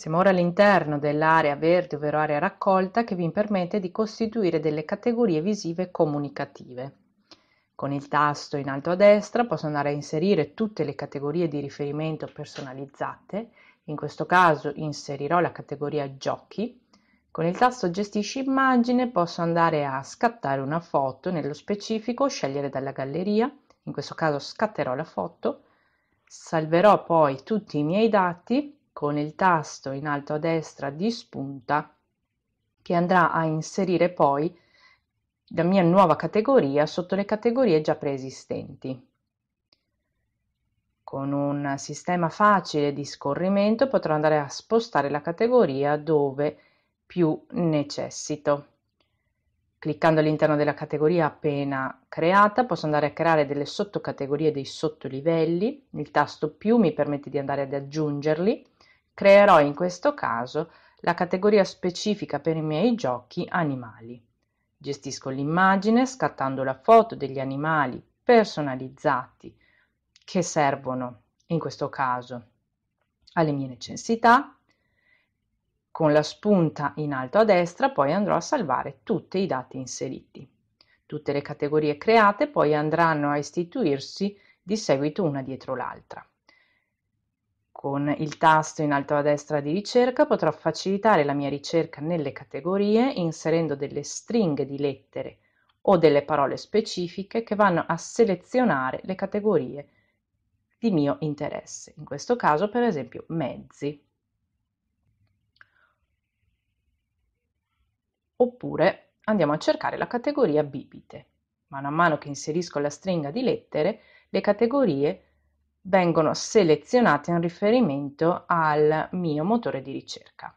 Siamo ora all'interno dell'area verde, ovvero area raccolta, che vi permette di costituire delle categorie visive comunicative. Con il tasto in alto a destra posso andare a inserire tutte le categorie di riferimento personalizzate, in questo caso inserirò la categoria giochi. Con il tasto gestisci immagine posso andare a scattare una foto, nello specifico scegliere dalla galleria, in questo caso scatterò la foto, salverò poi tutti i miei dati con il tasto in alto a destra di spunta che andrà a inserire poi la mia nuova categoria sotto le categorie già preesistenti. Con un sistema facile di scorrimento potrò andare a spostare la categoria dove più necessito. Cliccando all'interno della categoria appena creata posso andare a creare delle sottocategorie dei sottolivelli, il tasto più mi permette di andare ad aggiungerli creerò in questo caso la categoria specifica per i miei giochi animali. Gestisco l'immagine scattando la foto degli animali personalizzati che servono in questo caso alle mie necessità. Con la spunta in alto a destra poi andrò a salvare tutti i dati inseriti. Tutte le categorie create poi andranno a istituirsi di seguito una dietro l'altra. Con il tasto in alto a destra di ricerca potrò facilitare la mia ricerca nelle categorie inserendo delle stringhe di lettere o delle parole specifiche che vanno a selezionare le categorie di mio interesse, in questo caso per esempio mezzi. Oppure andiamo a cercare la categoria bibite. Man mano che inserisco la stringa di lettere, le categorie vengono selezionate in riferimento al mio motore di ricerca.